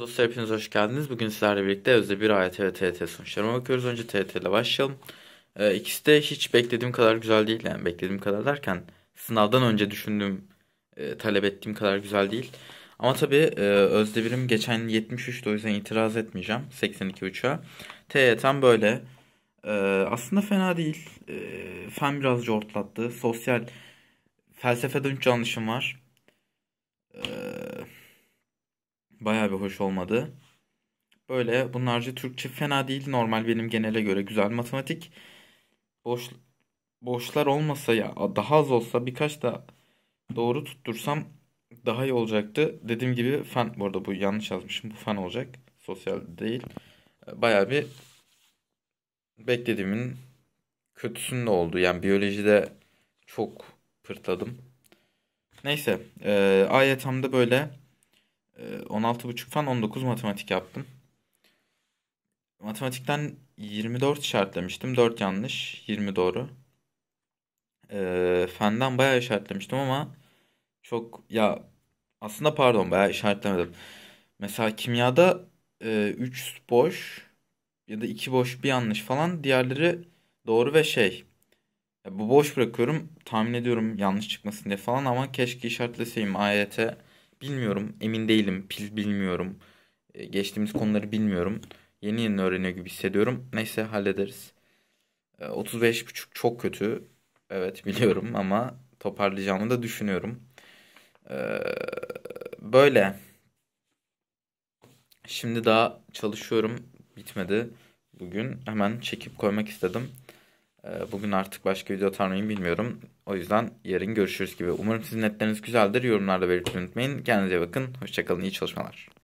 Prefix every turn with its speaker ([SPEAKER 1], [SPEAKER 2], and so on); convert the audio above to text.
[SPEAKER 1] Dostlar hepiniz hoş geldiniz. Bugün sizlerle birlikte Özde bir ayet ve TET sonuçlarına bakıyoruz. Önce TET ile başlayalım. Ee, ikisi de hiç beklediğim kadar güzel değil. Yani beklediğim kadar derken sınavdan önce düşündüğüm, e, talep ettiğim kadar güzel değil. Ama tabii e, Özde birim geçen 73 o yüzden itiraz etmeyeceğim. 82.3'a. TET'm böyle. Ee, aslında fena değil. Ee, fen birazcık cortlattı. Sosyal felsefeden 3 yanlışım var. Baya bir hoş olmadı. Böyle bunlarca Türkçe fena değil. Normal benim genele göre güzel matematik. Boş, boşlar olmasa ya daha az olsa birkaç da doğru tuttursam daha iyi olacaktı. Dediğim gibi fen bu arada bu yanlış yazmışım. Bu fen olacak. Sosyal değil. Baya bir beklediğimin kötüsünde oldu. Yani biyolojide çok pırtladım. Neyse. E, AYTAM'da böyle 16,5 ee, falan 19 matematik yaptım. Matematikten 24 işaretlemiştim. 4 yanlış, 20 doğru. E, fenden bayağı işaretlemiştim ama çok ya aslında pardon bayağı işaretlemedim. Mesela kimyada 3 e, boş ya da 2 boş bir yanlış falan diğerleri doğru ve şey. Ya bu boş bırakıyorum tahmin ediyorum yanlış çıkmasın diye falan ama keşke işaretleseyim AYT Bilmiyorum, emin değilim. Pil bilmiyorum. Ee, geçtiğimiz konuları bilmiyorum. Yeni yeni öğreniyor gibi hissediyorum. Neyse hallederiz. E, ee, 35.5 çok kötü. Evet biliyorum ama toparlayacağımı da düşünüyorum. Ee, böyle. Şimdi daha çalışıyorum. Bitmedi bugün. Hemen çekip koymak istedim. Ee, bugün artık başka video atar mıyım bilmiyorum. O yüzden yarın görüşürüz gibi. Umarım sizin netleriniz güzeldir. Yorumlarda belirtmeyi unutmayın. Kendinize bakın. Hoşçakalın. İyi çalışmalar.